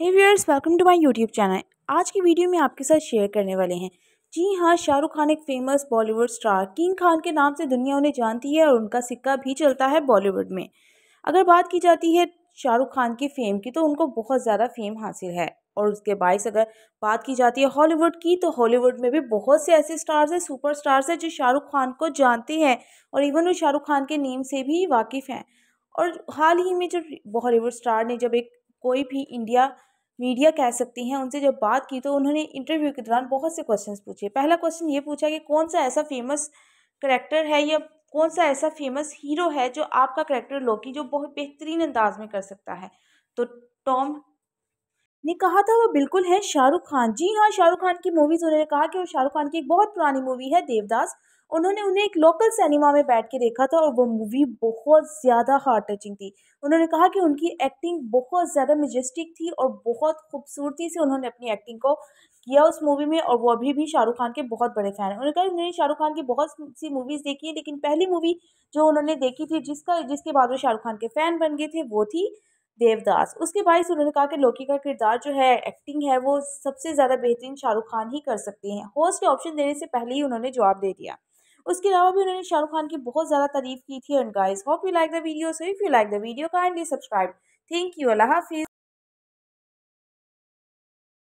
hey viewers welcome to my YouTube channel आज की video में आपके साथ शेयर करने वाले हैं जी हाँ शाहरुख खान एक famous Bollywood star king Khan के नाम से दुनिया उन्हें जानती है और उनका सिक्का भी चलता है बॉलीवुड में अगर बात की जाती है शाहरुख खान की फ़ेम की तो उनको बहुत ज़्यादा फ़ेम हासिल है और उसके बायस अगर बात की जाती है हॉलीवुड की तो हॉलीवुड में भी बहुत से ऐसे स्टार्स हैं सुपर स्टार्स हैं जो शाहरुख खान को जानते हैं और इवन वो शाहरुख खान के नेम से भी वाकिफ़ हैं और हाल ही में जब बॉलीवुड स्टार ने जब एक कोई भी इंडिया मीडिया कह सकती हैं उनसे जब बात की तो उन्होंने इंटरव्यू के दौरान बहुत से क्वेश्चंस पूछे पहला क्वेश्चन ये पूछा कि कौन सा ऐसा फेमस करेक्टर है या कौन सा ऐसा फेमस हीरो है जो आपका करेक्टर लोकी जो बहुत बेहतरीन अंदाज में कर सकता है तो टॉम ने कहा था वो बिल्कुल है शाहरुख खान जी हाँ शाहरुख खान की मूवीज़ उन्होंने कहा कि वो शाहरुख खान की एक बहुत पुरानी मूवी है देवदास उन्होंने उन्हें एक लोकल सिनेमा में बैठ के देखा था और वो मूवी बहुत ज़्यादा हार्ट टचिंग थी उन्होंने कहा कि उनकी एक्टिंग बहुत ज़्यादा मजेस्टिक थी और बहुत खूबसूरती से उन्होंने अपनी एक्टिंग को किया उस मूवी में और वो अभी भी शाहरुख खान के बहुत बड़े फ़ैन हैं उन्होंने कहा उन्होंने शाहरुख खान की बहुत सी मूवीज़ देखी है लेकिन पहली मूवी जो उन्होंने देखी थी जिसका जिसके बाद वो शाहरुख खान के फ़ैन बन गए थे वो थी देवदास उसके बाईस उन्होंने कहा कि लोकी का किरदार जो है एक्टिंग है वो सबसे ज़्यादा बेहतरीन शाहरुख खान ही कर सकते हैं होस्ट के ऑप्शन देने से पहले ही उन्होंने जवाब दे दिया उसके अलावा भी उन्होंने शाहरुख खान की बहुत ज़्यादा तारीफ की थी and guys hope you like the video so if you like the video kindly subscribe thank you अल्लाह हाफिज़